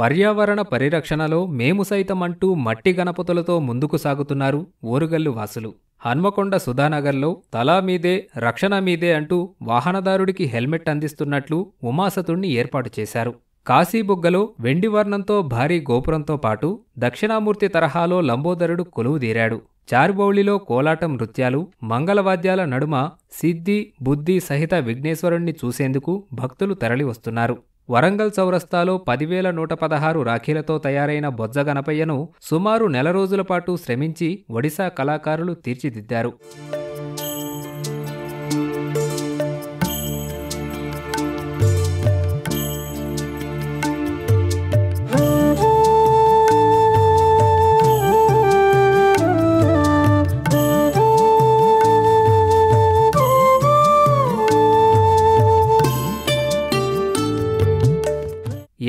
పర్యావరణ పరిరక్షణలో మేము సైతం అంటూ మట్టి గణపతులతో ముందుకు సాగుతున్నారు ఓరుగల్లు వాసులు హన్మకొండ సుధానగర్లో తలా మీదే రక్షణ మీదే అంటూ వాహనదారుడికి హెల్మెట్ అందిస్తున్నట్లు ఉమాసతుణ్ణి ఏర్పాటు చేశారు కాశీబుగ్గలో వెండివర్ణంతో భారీ గోపురంతో పాటు దక్షిణామూర్తి తరహాలో లంబోదరుడు కొలువుదీరాడు చారుబౌళిలో కోలాటం నృత్యాలు మంగళవాద్యాల నడుమ సిద్ధి బుద్ధి సహిత విఘ్నేశ్వరుణ్ణి చూసేందుకు భక్తులు తరలివస్తున్నారు వరంగల్ చౌరస్తాలో పదివేల నూట పదహారు రాఖీలతో తయారైన బొజ్జ గణపయ్యను సుమారు నెల రోజుల పాటు శ్రమించి ఒడిశా కళాకారులు తీర్చిదిద్దారు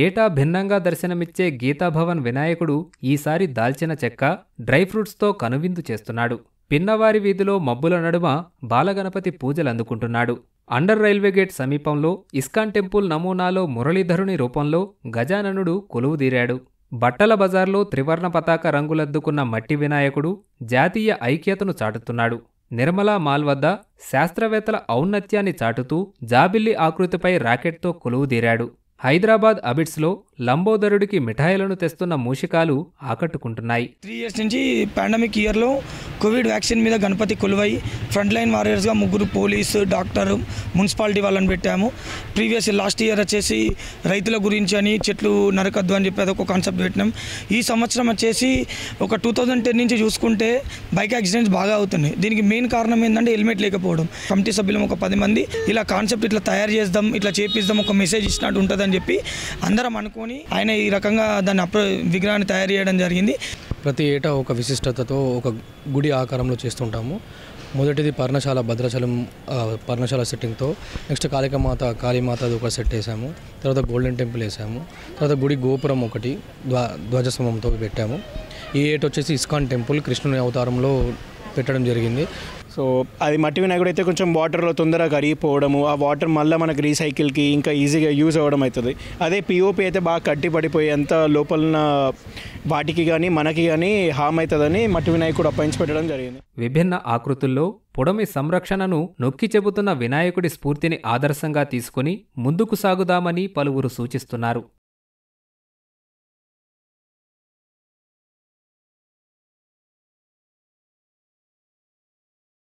ఏటా భిన్నంగా దర్శనమిచ్చే గీతాభవన్ వినాయకుడు ఈసారి దాల్చిన చెక్క డ్రై ఫ్రూట్స్తో కనువిందు చేస్తున్నాడు పిన్నవారి వీధిలో మబ్బుల నడుమ బాలగణపతి పూజలందుకుంటున్నాడు అండర్ రైల్వే గేట్ సమీపంలో ఇస్కాన్ టెంపుల్ నమూనాలో మురళీధరుని రూపంలో గజాననుడు కొలువుదీరాడు బట్టల బజార్లో త్రివర్ణ పతాక రంగులద్దుకున్న మట్టి వినాయకుడు జాతీయ ఐక్యతను చాటుతున్నాడు నిర్మలా మాల్ వద్ద శాస్త్రవేత్తల ఔన్నత్యాన్ని చాటుతూ జాబిల్లి ఆకృతిపై రాకెట్తో కొలువుదీరాడు హైదరాబాద్ అబిట్స్లో లంబోదరుడికి మిఠాయిలను తెస్తున్న మూషికాలు ఆకట్టుకుంటున్నాయి త్రీ ఇయర్స్ నుంచి పాండమిక్ ఇయర్లో కోవిడ్ వ్యాక్సిన్ మీద గణపతి కొలువై ఫ్రంట్ లైన్ వారియర్స్గా ముగ్గురు పోలీసు డాక్టర్ మున్సిపాలిటీ వాళ్ళని పెట్టాము ప్రీవియస్ లాస్ట్ ఇయర్ వచ్చేసి రైతుల గురించి అని చెట్లు నరకద్దు అని చెప్పి అదొక కాన్సెప్ట్ పెట్టినాం ఈ సంవత్సరం వచ్చేసి ఒక టూ థౌజండ్ టెన్ నుంచి చూసుకుంటే బైక్ యాక్సిడెంట్స్ బాగా అవుతున్నాయి దీనికి మెయిన్ కారణం ఏంటంటే హెల్మెట్ లేకపోవడం కమిటీ సభ్యులం ఒక పది మంది ఇలా కాన్సెప్ట్ ఇట్లా తయారు చేద్దాం ఇట్లా చేపిద్దాం ఒక మెసేజ్ ఇచ్చినట్టు ఉంటుందని అని చెప్పి అందరం అనుకొని ఆయన ఈ రకంగా దాన్ని అప్ర విగ్రహాన్ని తయారు చేయడం జరిగింది ప్రతి ఏటా ఒక విశిష్టతతో ఒక గుడి ఆకారంలో చేస్తుంటాము మొదటిది పర్ణశాల భద్రాచలం పర్ణశాల సెట్టింగ్తో నెక్స్ట్ కాళికమాత కాళీమాతది ఒక సెట్ వేసాము తర్వాత గోల్డెన్ టెంపుల్ వేసాము తర్వాత గుడి గోపురం ఒకటి ధ్వ ధ్వజస్తంభంతో పెట్టాము ఈ ఏటొచ్చేసి ఇస్కాన్ టెంపుల్ కృష్ణుని అవతారంలో పెట్టడం జరిగింది సో అది మట్టి వినాయకుడు అయితే కొంచెం వాటర్లో తొందరగా కరిగిపోవడము ఆ వాటర్ మళ్ళీ మనకు రీసైకిల్కి ఇంకా ఈజీగా యూజ్ అవ్వడం అవుతుంది అదే పిఓపి అయితే బాగా కట్టి పడిపోయి అంత లోపల వాటికి కానీ మనకి కానీ హామ్ అవుతుందని మట్టి వినాయకుడు అప్పయించి పెట్టడం జరిగింది విభిన్న ఆకృతుల్లో పొడమి సంరక్షణను నొక్కి చెబుతున్న వినాయకుడి స్ఫూర్తిని ఆదర్శంగా తీసుకుని ముందుకు సాగుదామని పలువురు సూచిస్తున్నారు